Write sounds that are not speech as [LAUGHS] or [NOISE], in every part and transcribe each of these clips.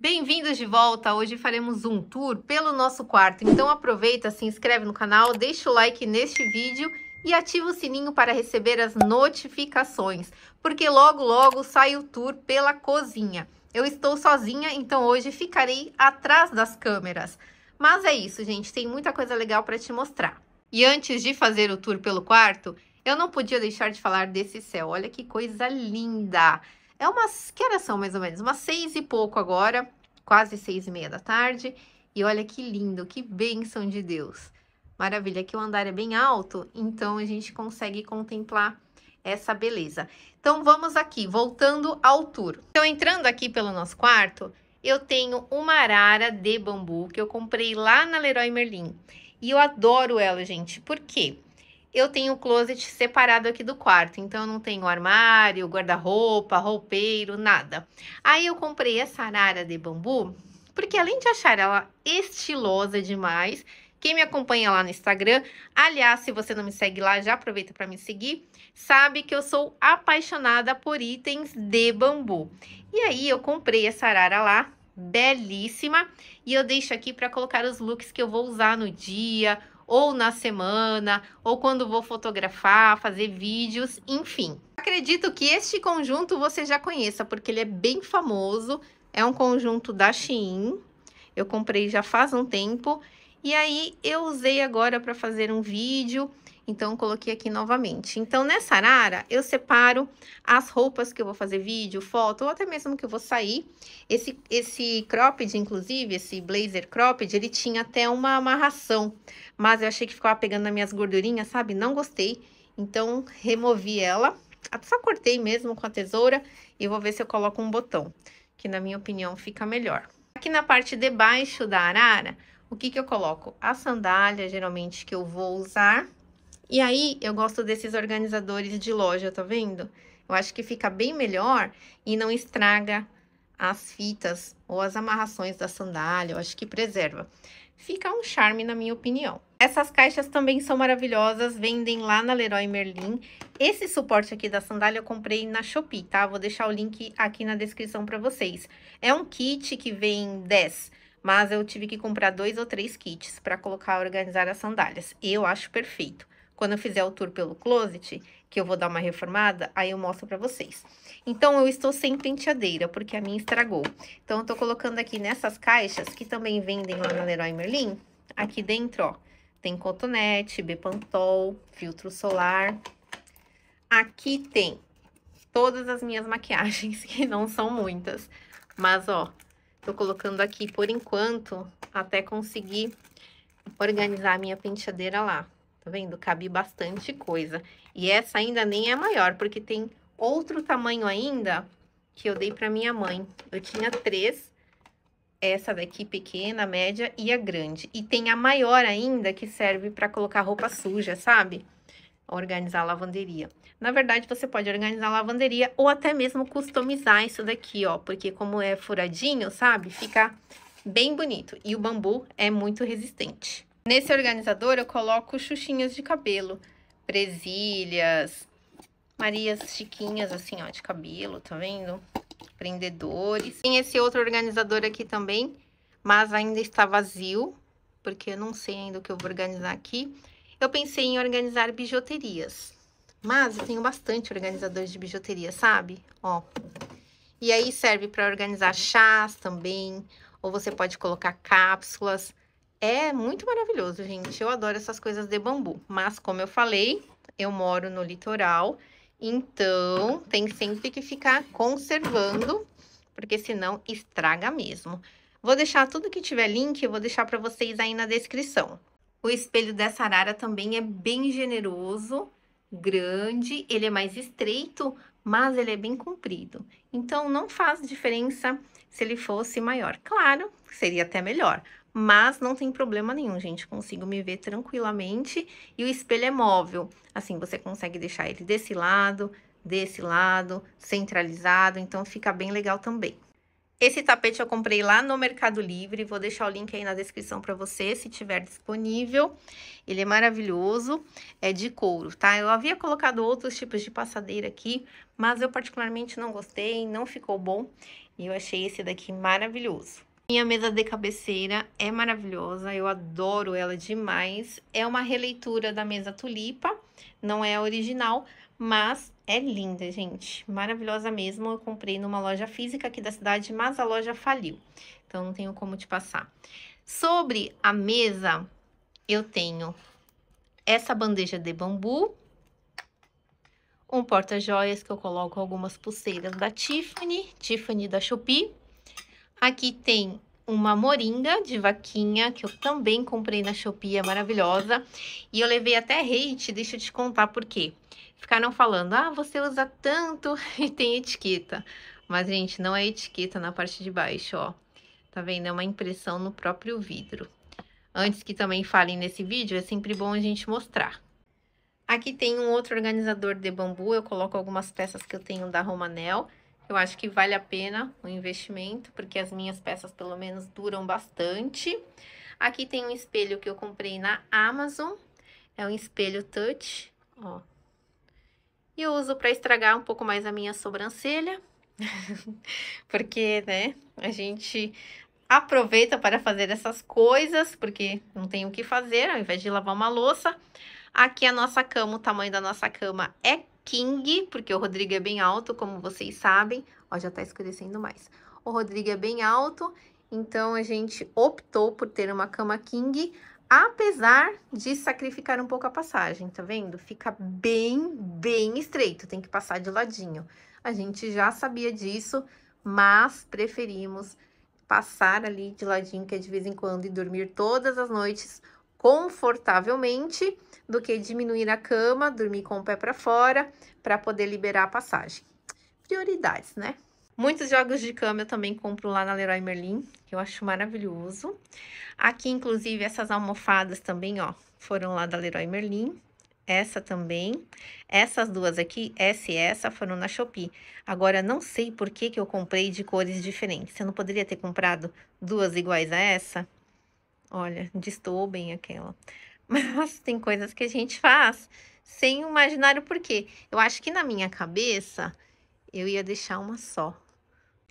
Bem-vindos de volta! Hoje faremos um tour pelo nosso quarto, então aproveita, se inscreve no canal, deixa o like neste vídeo e ativa o sininho para receber as notificações, porque logo logo sai o tour pela cozinha. Eu estou sozinha, então hoje ficarei atrás das câmeras. Mas é isso, gente, tem muita coisa legal para te mostrar. E antes de fazer o tour pelo quarto, eu não podia deixar de falar desse céu, olha que coisa linda! É umas, que horas são mais ou menos? Umas seis e pouco agora, quase seis e meia da tarde. E olha que lindo, que bênção de Deus. Maravilha, que o andar é bem alto, então a gente consegue contemplar essa beleza. Então vamos aqui, voltando ao tour. Então entrando aqui pelo nosso quarto, eu tenho uma arara de bambu que eu comprei lá na Leroy Merlin. E eu adoro ela, gente. Por quê? eu tenho o closet separado aqui do quarto, então eu não tenho armário, guarda-roupa, roupeiro, nada. Aí eu comprei essa arara de bambu, porque além de achar ela estilosa demais, quem me acompanha lá no Instagram, aliás, se você não me segue lá, já aproveita para me seguir, sabe que eu sou apaixonada por itens de bambu. E aí eu comprei essa arara lá, belíssima, e eu deixo aqui para colocar os looks que eu vou usar no dia ou na semana, ou quando vou fotografar, fazer vídeos, enfim. Acredito que este conjunto você já conheça, porque ele é bem famoso, é um conjunto da Shein, eu comprei já faz um tempo, e aí eu usei agora para fazer um vídeo, então, coloquei aqui novamente. Então, nessa arara, eu separo as roupas que eu vou fazer vídeo, foto, ou até mesmo que eu vou sair. Esse, esse cropped, inclusive, esse blazer cropped, ele tinha até uma amarração. Mas eu achei que ficava pegando nas minhas gordurinhas, sabe? Não gostei. Então, removi ela. Só cortei mesmo com a tesoura e vou ver se eu coloco um botão, que na minha opinião fica melhor. Aqui na parte de baixo da arara, o que que eu coloco? A sandália, geralmente, que eu vou usar e aí eu gosto desses organizadores de loja, tá vendo? Eu acho que fica bem melhor e não estraga as fitas ou as amarrações da sandália, eu acho que preserva. Fica um charme, na minha opinião. Essas caixas também são maravilhosas, vendem lá na Leroy Merlin. Esse suporte aqui da sandália eu comprei na Shopee, tá? Vou deixar o link aqui na descrição para vocês. É um kit que vem 10, mas eu tive que comprar dois ou três kits para colocar e organizar as sandálias. Eu acho perfeito. Quando eu fizer o tour pelo closet, que eu vou dar uma reformada, aí eu mostro pra vocês. Então, eu estou sem penteadeira, porque a minha estragou. Então, eu tô colocando aqui nessas caixas, que também vendem lá na Leroy Merlin, aqui dentro, ó, tem cotonete, bepantol, filtro solar. Aqui tem todas as minhas maquiagens, [LAUGHS] que não são muitas. Mas, ó, tô colocando aqui por enquanto, até conseguir organizar a minha penteadeira lá. Tá vendo? Cabe bastante coisa. E essa ainda nem é maior, porque tem outro tamanho ainda que eu dei pra minha mãe. Eu tinha três. Essa daqui pequena, média e a grande. E tem a maior ainda que serve pra colocar roupa suja, sabe? Organizar a lavanderia. Na verdade, você pode organizar a lavanderia ou até mesmo customizar isso daqui, ó. Porque como é furadinho, sabe? Fica bem bonito. E o bambu é muito resistente. Nesse organizador eu coloco xuxinhas de cabelo, presilhas, marias chiquinhas assim, ó, de cabelo, tá vendo? Prendedores. Tem esse outro organizador aqui também, mas ainda está vazio, porque eu não sei ainda o que eu vou organizar aqui. Eu pensei em organizar bijuterias, mas eu tenho bastante organizadores de bijuteria, sabe? Ó. E aí serve para organizar chás também, ou você pode colocar cápsulas, é muito maravilhoso, gente. Eu adoro essas coisas de bambu. Mas, como eu falei, eu moro no litoral, então tem sempre que ficar conservando, porque senão estraga mesmo. Vou deixar tudo que tiver link, eu vou deixar para vocês aí na descrição. O espelho dessa arara também é bem generoso, grande, ele é mais estreito, mas ele é bem comprido. Então, não faz diferença se ele fosse maior. Claro, seria até melhor, mas não tem problema nenhum, gente. Consigo me ver tranquilamente e o espelho é móvel. Assim, você consegue deixar ele desse lado, desse lado, centralizado, então fica bem legal também. Esse tapete eu comprei lá no Mercado Livre, vou deixar o link aí na descrição para você, se tiver disponível. Ele é maravilhoso, é de couro, tá? Eu havia colocado outros tipos de passadeira aqui, mas eu particularmente não gostei, não ficou bom. E eu achei esse daqui maravilhoso. Minha mesa de cabeceira é maravilhosa, eu adoro ela demais. É uma releitura da mesa Tulipa, não é a original, mas é linda, gente. Maravilhosa mesmo. Eu comprei numa loja física aqui da cidade, mas a loja faliu. Então, não tenho como te passar. Sobre a mesa, eu tenho essa bandeja de bambu, um porta-joias que eu coloco algumas pulseiras da Tiffany, Tiffany da Shopee. Aqui tem uma moringa de vaquinha, que eu também comprei na Shopee, é maravilhosa. E eu levei até hate, deixa eu te contar por quê. Ficaram falando, ah, você usa tanto [LAUGHS] e tem etiqueta. Mas, gente, não é etiqueta na parte de baixo, ó. Tá vendo? É uma impressão no próprio vidro. Antes que também falem nesse vídeo, é sempre bom a gente mostrar. Aqui tem um outro organizador de bambu, eu coloco algumas peças que eu tenho da Romanel. Eu acho que vale a pena o investimento, porque as minhas peças pelo menos duram bastante. Aqui tem um espelho que eu comprei na Amazon. É um espelho touch, ó. E eu uso para estragar um pouco mais a minha sobrancelha. [LAUGHS] porque, né, a gente aproveita para fazer essas coisas, porque não tem o que fazer, ao invés de lavar uma louça. Aqui a nossa cama, o tamanho da nossa cama é King, porque o Rodrigo é bem alto, como vocês sabem. Ó, já tá escurecendo mais. O Rodrigo é bem alto, então a gente optou por ter uma cama King, apesar de sacrificar um pouco a passagem, tá vendo? Fica bem, bem estreito, tem que passar de ladinho. A gente já sabia disso, mas preferimos passar ali de ladinho, que é de vez em quando, e dormir todas as noites confortavelmente do que diminuir a cama, dormir com o pé para fora para poder liberar a passagem. Prioridades, né? Muitos jogos de cama eu também compro lá na Leroy Merlin, que eu acho maravilhoso. Aqui, inclusive, essas almofadas também, ó, foram lá da Leroy Merlin. Essa também. Essas duas aqui, essa e essa, foram na Shopee. Agora, não sei por que, que eu comprei de cores diferentes. Eu não poderia ter comprado duas iguais a essa? Olha, destoou bem aquela. [LAUGHS] Mas tem coisas que a gente faz sem imaginar o porquê. Eu acho que na minha cabeça eu ia deixar uma só.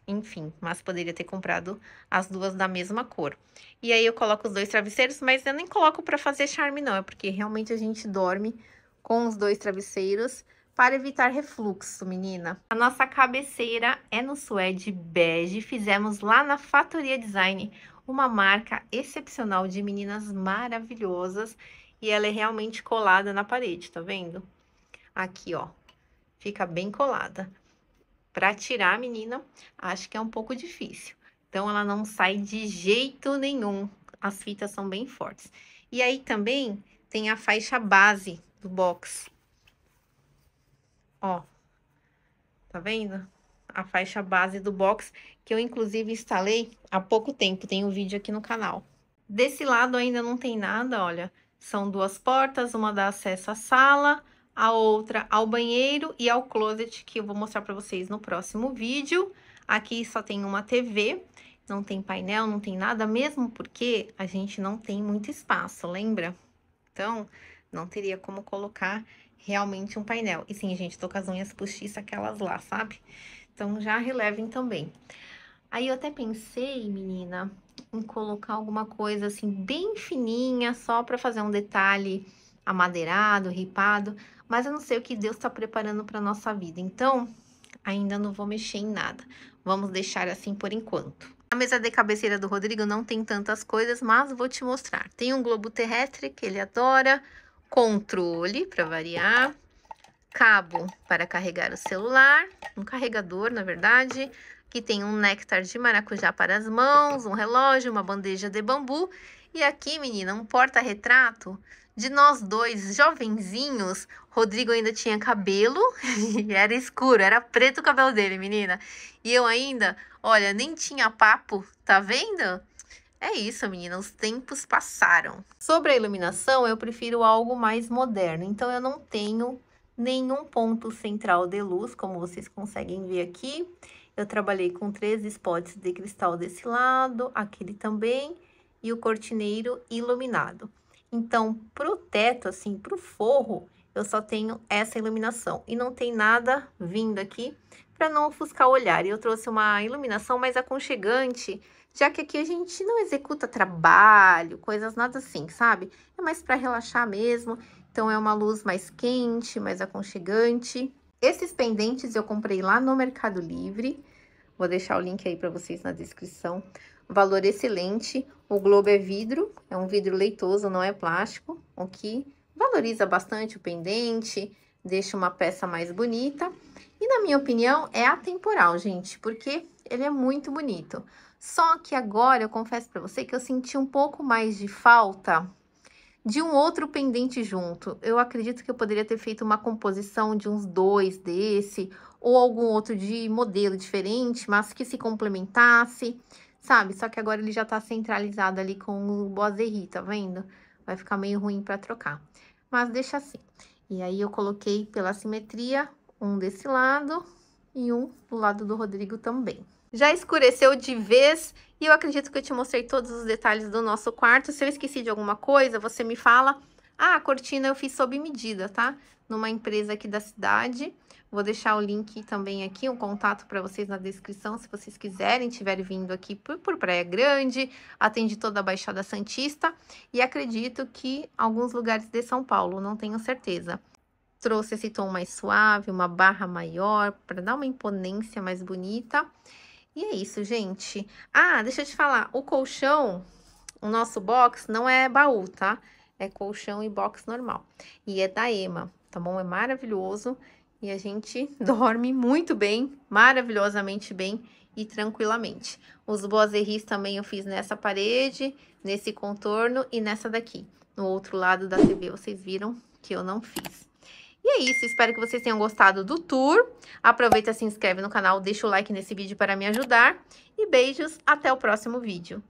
Enfim, mas poderia ter comprado as duas da mesma cor. E aí eu coloco os dois travesseiros, mas eu nem coloco para fazer charme não, é porque realmente a gente dorme com os dois travesseiros para evitar refluxo, menina. A nossa cabeceira é no suede bege, fizemos lá na Fatoria Design uma marca excepcional de meninas maravilhosas e ela é realmente colada na parede, tá vendo? Aqui, ó, fica bem colada. Para tirar a menina, acho que é um pouco difícil. Então, ela não sai de jeito nenhum. As fitas são bem fortes. E aí também tem a faixa base do box. Ó, tá vendo? a faixa base do box, que eu inclusive instalei há pouco tempo, tem um vídeo aqui no canal. Desse lado ainda não tem nada, olha, são duas portas, uma dá acesso à sala, a outra ao banheiro e ao closet, que eu vou mostrar para vocês no próximo vídeo. Aqui só tem uma TV, não tem painel, não tem nada, mesmo porque a gente não tem muito espaço, lembra? Então, não teria como colocar realmente um painel. E sim, gente, tô com as unhas postiças, aquelas lá, sabe? Então já relevem também. Aí eu até pensei, menina, em colocar alguma coisa assim bem fininha, só para fazer um detalhe amadeirado, ripado, mas eu não sei o que Deus está preparando para nossa vida. Então, ainda não vou mexer em nada. Vamos deixar assim por enquanto. A mesa de cabeceira do Rodrigo não tem tantas coisas, mas vou te mostrar. Tem um globo terrestre que ele adora, controle para variar, cabo para carregar o celular, um carregador, na verdade. que tem um néctar de maracujá para as mãos, um relógio, uma bandeja de bambu. E aqui, menina, um porta-retrato de nós dois, jovenzinhos. Rodrigo ainda tinha cabelo [LAUGHS] e era escuro, era preto o cabelo dele, menina. E eu ainda, olha, nem tinha papo, tá vendo? É isso, menina, os tempos passaram. Sobre a iluminação, eu prefiro algo mais moderno, então eu não tenho nenhum ponto central de luz, como vocês conseguem ver aqui. Eu trabalhei com três spots de cristal desse lado, aquele também, e o cortineiro iluminado. Então, pro teto, assim, pro forro, eu só tenho essa iluminação. E não tem nada vindo aqui para não ofuscar o olhar. E eu trouxe uma iluminação mais aconchegante, já que aqui a gente não executa trabalho, coisas nada assim, sabe? É mais para relaxar mesmo então é uma luz mais quente, mais aconchegante. Esses pendentes eu comprei lá no Mercado Livre. Vou deixar o link aí para vocês na descrição. Valor excelente. O globo é vidro, é um vidro leitoso, não é plástico, o que valoriza bastante o pendente, deixa uma peça mais bonita. E na minha opinião, é atemporal, gente, porque ele é muito bonito. Só que agora eu confesso para você que eu senti um pouco mais de falta de um outro pendente junto. Eu acredito que eu poderia ter feito uma composição de uns dois desse, ou algum outro de modelo diferente, mas que se complementasse, sabe? Só que agora ele já tá centralizado ali com o boiserie, tá vendo? Vai ficar meio ruim para trocar. Mas deixa assim. E aí, eu coloquei pela simetria um desse lado e um do lado do Rodrigo também. Já escureceu de vez e eu acredito que eu te mostrei todos os detalhes do nosso quarto. Se eu esqueci de alguma coisa, você me fala. Ah, a cortina eu fiz sob medida, tá? Numa empresa aqui da cidade. Vou deixar o link também aqui, um contato para vocês na descrição, se vocês quiserem, tiverem vindo aqui por, por Praia Grande, atende toda a Baixada Santista e acredito que alguns lugares de São Paulo, não tenho certeza. Trouxe esse tom mais suave, uma barra maior, para dar uma imponência mais bonita. E é isso, gente. Ah, deixa eu te falar, o colchão, o nosso box não é baú, tá? É colchão e box normal. E é da Ema, tá bom? É maravilhoso e a gente [LAUGHS] dorme muito bem, maravilhosamente bem e tranquilamente. Os boiserris também eu fiz nessa parede, nesse contorno e nessa daqui. No outro lado da TV vocês viram que eu não fiz. E é isso, espero que vocês tenham gostado do tour. Aproveita, se inscreve no canal, deixa o like nesse vídeo para me ajudar. E beijos, até o próximo vídeo.